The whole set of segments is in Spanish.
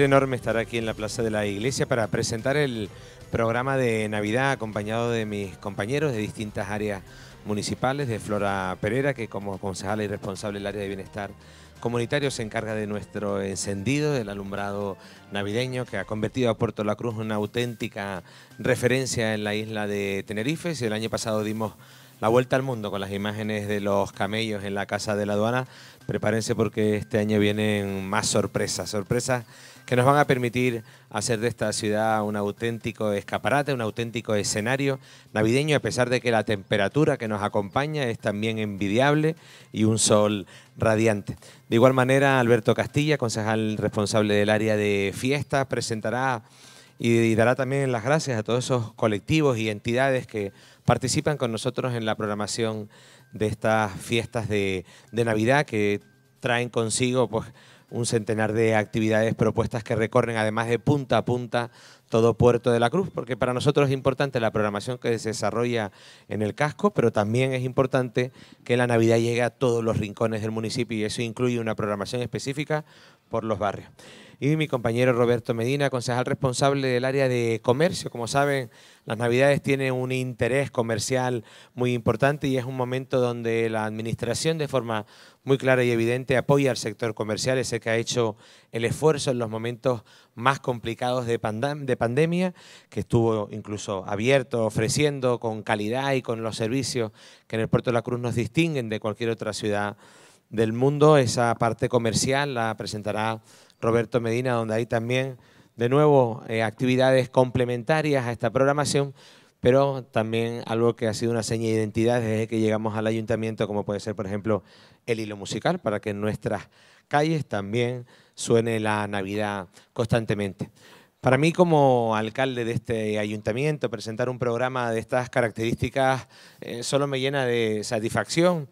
enorme estar aquí en la Plaza de la Iglesia para presentar el programa de Navidad acompañado de mis compañeros de distintas áreas municipales, de Flora Pereira, que como concejala y responsable del área de bienestar comunitario se encarga de nuestro encendido, del alumbrado navideño, que ha convertido a Puerto La Cruz en una auténtica referencia en la isla de Tenerife. Si el año pasado dimos la vuelta al mundo con las imágenes de los camellos en la casa de la aduana. Prepárense porque este año vienen más sorpresas, sorpresas que nos van a permitir hacer de esta ciudad un auténtico escaparate, un auténtico escenario navideño, a pesar de que la temperatura que nos acompaña es también envidiable y un sol radiante. De igual manera, Alberto Castilla, concejal responsable del área de fiestas, presentará y dará también las gracias a todos esos colectivos y entidades que participan con nosotros en la programación de estas fiestas de, Navidad que traen consigo pues, un centenar de actividades propuestas que recorren además de punta a punta todo Puerto de la Cruz, porque para nosotros es importante la programación que se desarrolla en el casco, pero también es importante que la Navidad llegue a todos los rincones del municipio y eso incluye una programación específica por los barrios y mi compañero Roberto Medina, concejal responsable del área de comercio. Como saben, las Navidades tienen un interés comercial muy importante y es un momento donde la Administración, de forma muy clara y evidente, apoya al sector comercial, ese que ha hecho el esfuerzo en los momentos más complicados de, de pandemia, que estuvo incluso abierto, ofreciendo con calidad y con los servicios que en el Puerto de la Cruz nos distinguen de cualquier otra ciudad del mundo. Esa parte comercial la presentará Roberto Medina, donde hay también, de nuevo, eh, actividades complementarias a esta programación, pero también algo que ha sido una seña de identidad desde que llegamos al ayuntamiento, como puede ser, por ejemplo, el hilo musical, para que en nuestras calles también suene la Navidad constantemente. Para mí como alcalde de este ayuntamiento, presentar un programa de estas características eh, solo me llena de satisfacción.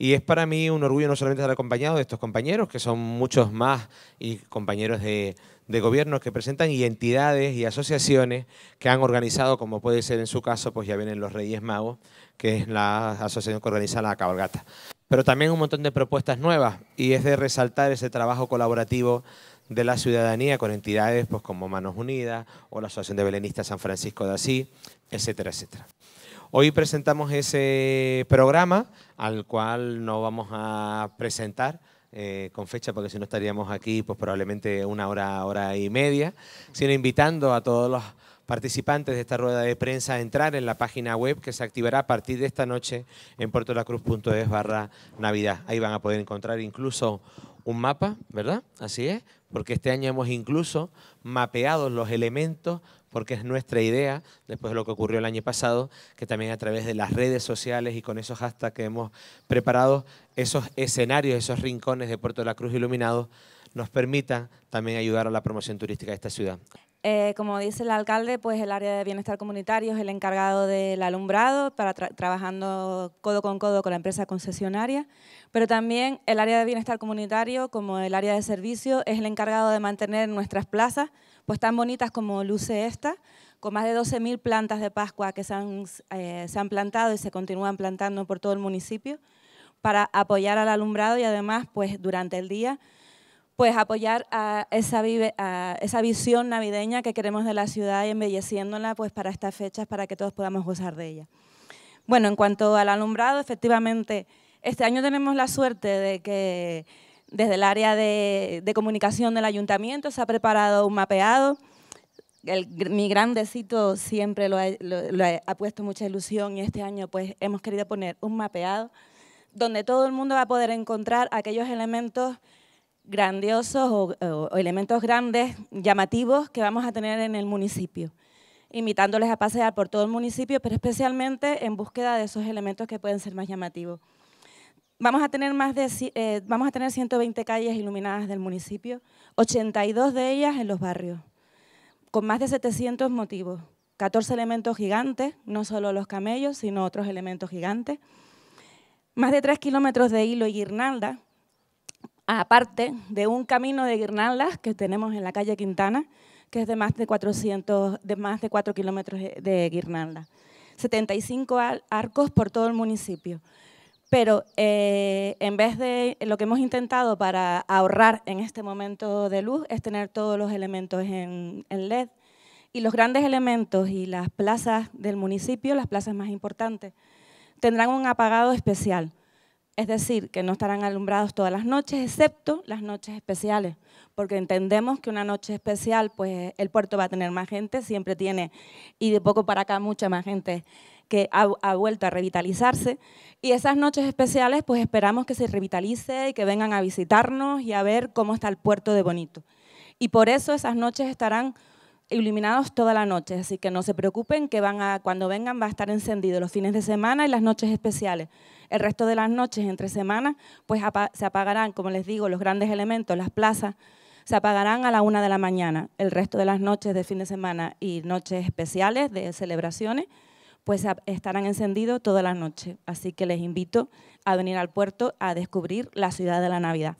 Y es para mí un orgullo no solamente estar acompañado de estos compañeros, que son muchos más, y compañeros de, gobierno gobiernos que presentan y entidades y asociaciones que han organizado, como puede ser en su caso, pues ya vienen los Reyes Magos, que es la asociación que organiza la cabalgata. Pero también un montón de propuestas nuevas y es de resaltar ese trabajo colaborativo de la ciudadanía con entidades pues, como Manos Unidas o la Asociación de Belenistas San Francisco de Asís, etcétera, etcétera. Hoy presentamos ese programa al cual no vamos a presentar eh, con fecha, porque si no estaríamos aquí pues probablemente una hora, hora y media, sino invitando a todos los participantes de esta rueda de prensa a entrar en la página web que se activará a partir de esta noche en puertolacruz.es barra Navidad. Ahí van a poder encontrar incluso un mapa, ¿verdad? Así es, porque este año hemos incluso mapeado los elementos porque es nuestra idea, después de lo que ocurrió el año pasado, que también a través de las redes sociales y con esos hashtags que hemos preparado, esos escenarios, esos rincones de Puerto de la Cruz iluminados, nos permita también ayudar a la promoción turística de esta ciudad. Eh, como dice el alcalde, pues el área de bienestar comunitario es el encargado del alumbrado, para trabajando codo con codo con la empresa concesionaria, pero también el área de bienestar comunitario, como el área de servicio, es el encargado de mantener nuestras plazas, pues tan bonitas como luce esta, con más de 12.000 plantas de Pascua que eh, se han, plantado y se continúan plantando por todo el municipio para apoyar al alumbrado y además pues durante el día pues apoyar a esa, esa visión navideña que queremos de la ciudad y embelleciéndola pues para estas fechas para que todos podamos gozar de ella. Bueno, en cuanto al alumbrado, efectivamente, este año tenemos la suerte de que desde el área de, comunicación del ayuntamiento se ha preparado un mapeado. mi grandecito siempre lo, ha, puesto mucha ilusión y este año pues hemos querido poner un mapeado donde todo el mundo va a poder encontrar aquellos elementos grandiosos o, elementos grandes, llamativos, que vamos a tener en el municipio, invitándoles a pasear por todo el municipio, pero especialmente en búsqueda de esos elementos que pueden ser más llamativos. Vamos a tener, más eh, vamos a tener 120 calles iluminadas del municipio, 82 de ellas en los barrios, con más de 700 motivos, 14 elementos gigantes, no solo los camellos, sino otros elementos gigantes, más de 3 kilómetros de hilo y guirnalda, aparte de un camino de guirnaldas que tenemos en la calle Quintana, que es de más de, 400, de, más de 4 kilómetros de guirnalda. 75 arcos por todo el municipio pero eh, en vez de lo que hemos intentado para ahorrar en este momento de luz es tener todos los elementos en, en LED. Y los grandes elementos y las plazas del municipio, las plazas más importantes, tendrán un apagado especial. Es decir, que no estarán alumbrados todas las noches, excepto las noches especiales, porque entendemos que una noche especial, pues el puerto va a tener más gente, siempre tiene, y de poco para acá mucha más gente que ha, vuelto a revitalizarse. Y esas noches especiales, pues esperamos que se revitalice y que vengan a visitarnos y a ver cómo está el puerto de Bonito. Y por eso esas noches estarán iluminados toda la noche, así que no se preocupen que van a, cuando vengan va a estar encendido los fines de semana y las noches especiales. El resto de las noches entre semanas, pues se apagarán, como les digo, los grandes elementos, las plazas, se apagarán a la una de la mañana. El resto de las noches de fin de semana y noches especiales de celebraciones pues estarán encendidos toda la noche. Así que les invito a venir al puerto a descubrir la ciudad de la Navidad.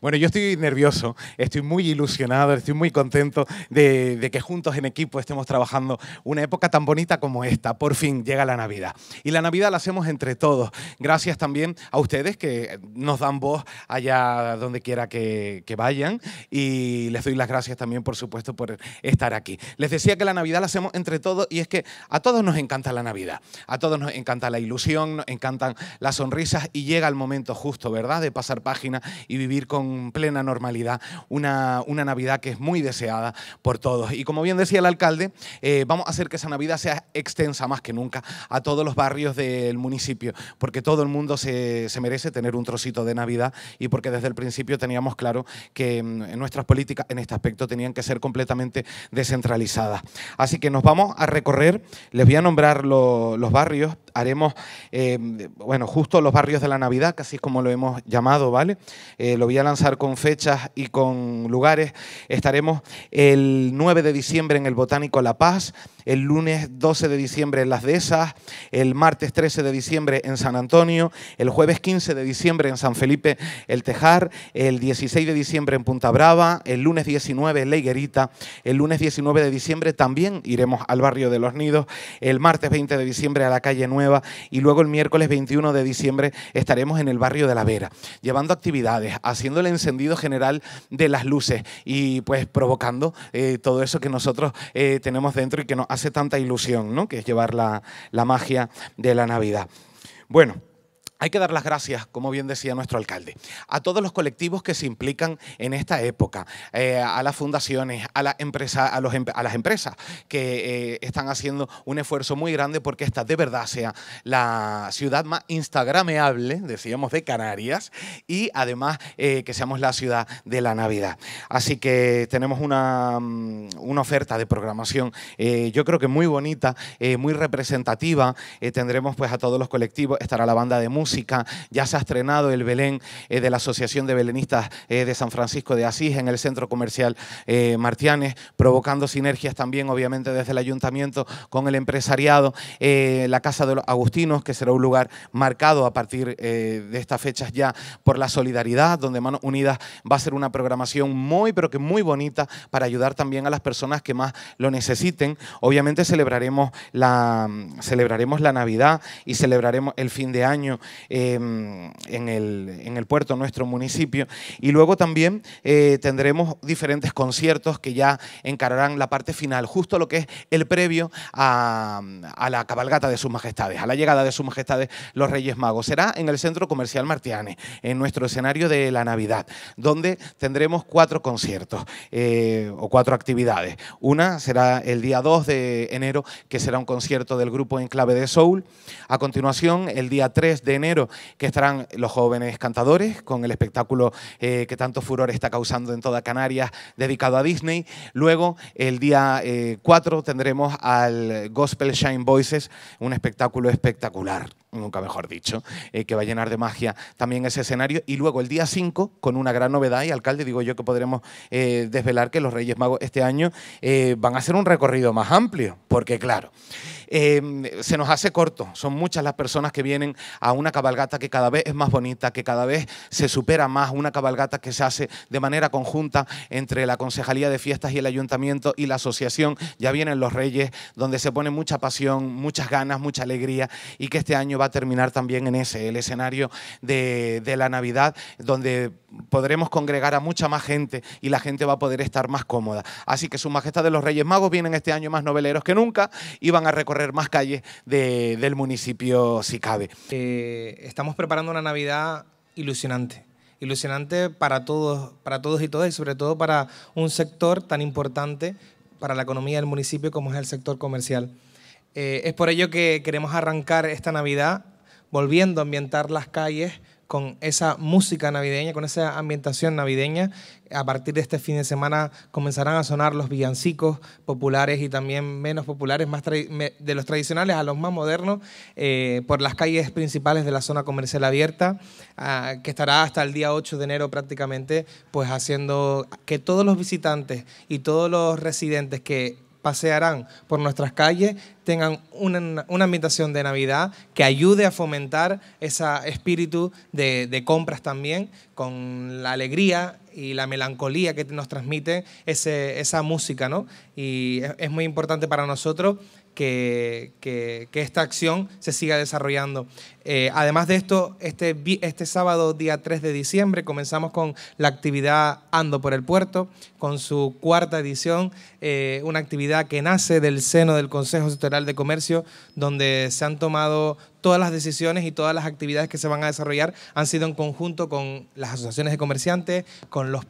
Bueno, yo estoy nervioso, estoy muy ilusionado, estoy muy contento de, que juntos en equipo estemos trabajando una época tan bonita como esta. Por fin llega la Navidad. Y la Navidad la hacemos entre todos. Gracias también a ustedes que nos dan voz allá donde quiera que, vayan. Y les doy las gracias también, por supuesto, por estar aquí. Les decía que la Navidad la hacemos entre todos y es que a todos nos encanta la Navidad. A todos nos encanta la ilusión, nos encantan las sonrisas y llega el momento justo, ¿verdad?, de pasar página y vivir con plena normalidad, una, Navidad que es muy deseada por todos. Y como bien decía el alcalde, eh, vamos a hacer que esa Navidad sea extensa más que nunca a todos los barrios del municipio, porque todo el mundo se, merece tener un trocito de Navidad y porque desde el principio teníamos claro que mm, nuestras políticas en este aspecto tenían que ser completamente descentralizadas. Así que nos vamos a recorrer, les voy a nombrar los barrios, haremos, eh, bueno, justo los barrios de la Navidad, que es como lo hemos llamado, ¿vale? Eh, lo voy lanzar con fechas y con lugares. Estaremos el 9 de diciembre en el Botánico La Paz, el lunes 12 de diciembre en Las dezas el martes 13 de diciembre en San Antonio, el jueves 15 de diciembre en San Felipe El Tejar, el 16 de diciembre en Punta Brava, el lunes 19 en La el lunes 19 de diciembre también iremos al barrio de Los Nidos, el martes 20 de diciembre a la calle Nueva y luego el miércoles 21 de diciembre estaremos en el barrio de La Vera, llevando actividades, haciendo el encendido general de las luces y pues provocando eh, todo eso que nosotros eh, tenemos dentro y que nos hace tanta ilusión, ¿no? que es llevar la, la magia de la Navidad. Bueno. Hay que dar las gracias, como bien decía nuestro alcalde, a todos los colectivos que se implican en esta época, eh, a las fundaciones, a, la empresa, a, los, a las empresas que eh, están haciendo un esfuerzo muy grande porque esta de verdad sea la ciudad más instagrameable, decíamos, de Canarias y además eh, que seamos la ciudad de la Navidad. Así que tenemos una, mm, oferta de programación, yo creo que muy bonita, muy representativa. tendremos pues a todos los colectivos, estará la banda de música, ya se ha estrenado el Belén eh, de la Asociación de Belenistas eh, de San Francisco de Asís en el Centro Comercial eh, Martianes, provocando sinergias también, obviamente, desde el ayuntamiento con el empresariado. la Casa de los Agustinos, que será un lugar marcado a partir de estas fechas ya por la solidaridad, donde Manos Unidas va a ser una programación muy, pero que muy bonita para ayudar también a las personas que más lo necesiten. Obviamente celebraremos la, celebraremos la Navidad y celebraremos el fin de año Em, en, el, en, el, puerto, nuestro municipio. Y luego también eh, tendremos diferentes conciertos que ya encararán la parte final, justo lo que es el previo a, a la cabalgata de sus majestades, a la llegada de sus majestades los Reyes Magos. Será en el Centro Comercial Martianes, en nuestro escenario de la Navidad, donde tendremos cuatro conciertos eh, o cuatro actividades. Una será el día 2 de enero, que será un concierto del grupo Enclave de Soul. A continuación, el día 3 de enero, que estarán los jóvenes cantadores con el espectáculo eh, que tanto furor está causando en toda Canarias dedicado a Disney. Luego, el día 4 eh, tendremos al Gospel Shine Voices, un espectáculo espectacular nunca mejor dicho, eh, que va a llenar de magia también ese escenario. Y luego el día 5, con una gran novedad, y alcalde, digo yo que podremos eh, desvelar que los Reyes Magos este año eh, van a hacer un recorrido más amplio, porque claro, em, se nos hace corto, son muchas las personas que vienen a una cabalgata que cada vez es más bonita, que cada vez se supera más, una cabalgata que se hace de manera conjunta entre la Concejalía de Fiestas y el Ayuntamiento y la Asociación, ya vienen los Reyes, donde se pone mucha pasión, muchas ganas, mucha alegría, y que este año va a terminar también en ese, el escenario de, la Navidad, donde podremos congregar a mucha más gente y la gente va a poder estar más cómoda. Así que Su Majestad de los Reyes Magos vienen este año más noveleros que nunca y van a recorrer más calles del municipio si cabe. Eh, estamos preparando una Navidad ilusionante ilusionante para todos, para todos y todas, y sobre todo para un sector tan importante para la economía del municipio como es el sector comercial. Eh, es por ello que queremos arrancar esta Navidad volviendo a ambientar las calles con esa música navideña, con esa ambientación navideña. A partir de este fin de semana comenzarán a sonar los villancicos populares y también menos populares, más de los tradicionales a los más modernos, eh, por las calles principales de la zona comercial abierta, ah, que estará hasta el día 8 de enero prácticamente, pues haciendo que todos los visitantes y todos los residentes que pasearán por nuestras calles tengan una, una, ambientación de Navidad que ayude a fomentar ese espíritu de, de, compras también, con la alegría y la melancolía que nos transmite esa música, ¿no? Y es muy importante para nosotros que, esta acción se siga desarrollando. Eh, además de esto, este, este sábado, día 3 de diciembre, comenzamos con la actividad Ando por el Puerto, con su cuarta edición, eh, una actividad que nace del seno del Consejo Sectoral de Comercio, donde se han tomado todas las decisiones y todas las actividades que se van a desarrollar han sido en conjunto con las asociaciones de comerciantes, con los,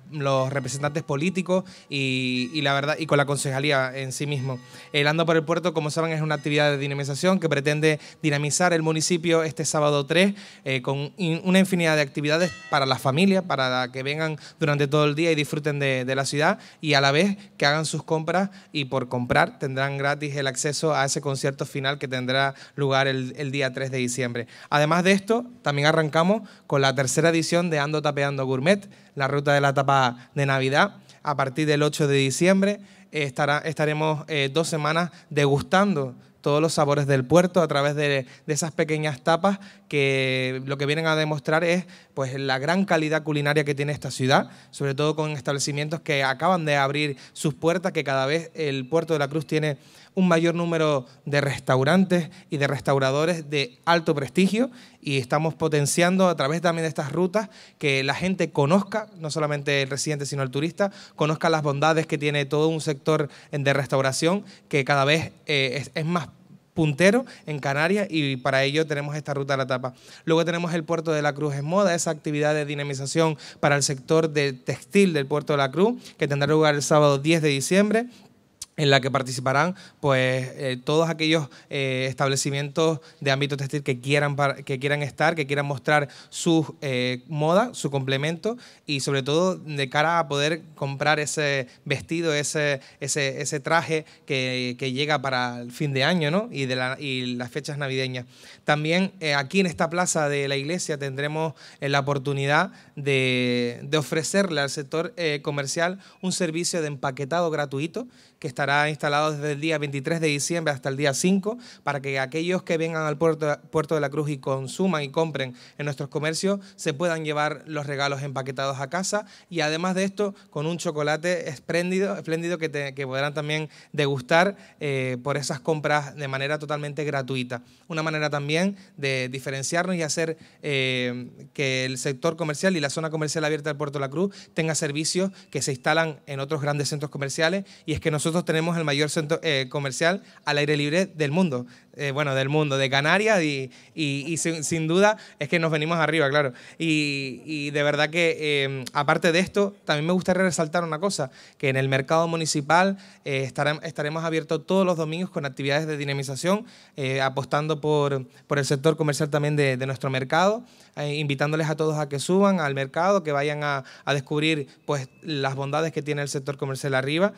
representantes políticos y, la verdad y con la concejalía en sí mismo. El Ando por el Puerto, como saben, es una actividad de dinamización que pretende dinamizar el municipio este sábado 3 eh, con una infinidad de actividades para las familias, para que vengan durante todo el día y disfruten de, la ciudad y a la vez que hagan sus compras y por comprar tendrán gratis el acceso a ese concierto final que tendrá lugar el día 3 de diciembre. Además de esto, también arrancamos con la tercera edición de Ando Tapeando Gourmet, la ruta de la tapa de Navidad. A partir del 8 de diciembre eh, estará, estaremos eh, dos semanas degustando todos los sabores del puerto a través de, de, esas pequeñas tapas que lo que vienen a demostrar es pues la gran calidad culinaria que tiene esta ciudad, sobre todo con establecimientos que acaban de abrir sus puertas, que cada vez el puerto de la Cruz tiene un mayor número de restaurantes y de restauradores de alto prestigio y estamos potenciando a través también de estas rutas que la gente conozca, no solamente el residente sino el turista, conozca las bondades que tiene todo un sector de restauración que cada vez eh, es, es más puntero en Canarias y para ello tenemos esta ruta a la tapa. Luego tenemos el puerto de la Cruz es Moda, esa actividad de dinamización para el sector de textil del puerto de la Cruz que tendrá lugar el sábado 10 de diciembre en la que participarán pues eh, todos aquellos eh, establecimientos de ámbito textil que quieran que quieran estar, que quieran mostrar su eh, moda, su complemento y sobre todo de cara a poder comprar ese vestido, ese ese, ese traje que, que, llega para el fin de año, ¿no? Y de la, y las fechas navideñas. También eh, aquí en esta plaza de la iglesia tendremos la oportunidad de, de, ofrecerle al sector comercial un servicio de empaquetado gratuito que estará instalado desde el día 23 de diciembre hasta el día 5 para que aquellos que vengan al puerto, puerto de la Cruz y consuman y compren en nuestros comercios se puedan llevar los regalos empaquetados a casa y además de esto con un chocolate espléndido, espléndido que, podrán también degustar eh, por esas compras de manera totalmente gratuita. Una manera también de diferenciarnos y hacer eh, que el sector comercial y la zona comercial abierta del puerto de la Cruz tenga servicios que se instalan en otros grandes centros comerciales y es que nosotros tenemos el mayor centro eh, comercial al aire libre del mundo. Eh, bueno, del mundo, de Canarias y, sin, duda es que nos venimos arriba, claro. Y, de verdad que, eh, aparte de esto, también me gustaría resaltar una cosa, que en el mercado municipal estarán estaremos, abiertos todos los domingos con actividades de dinamización, apostando por, por, el sector comercial también de, nuestro mercado, invitándoles a todos a que suban al mercado, que vayan a, a descubrir pues, las bondades que tiene el sector comercial arriba.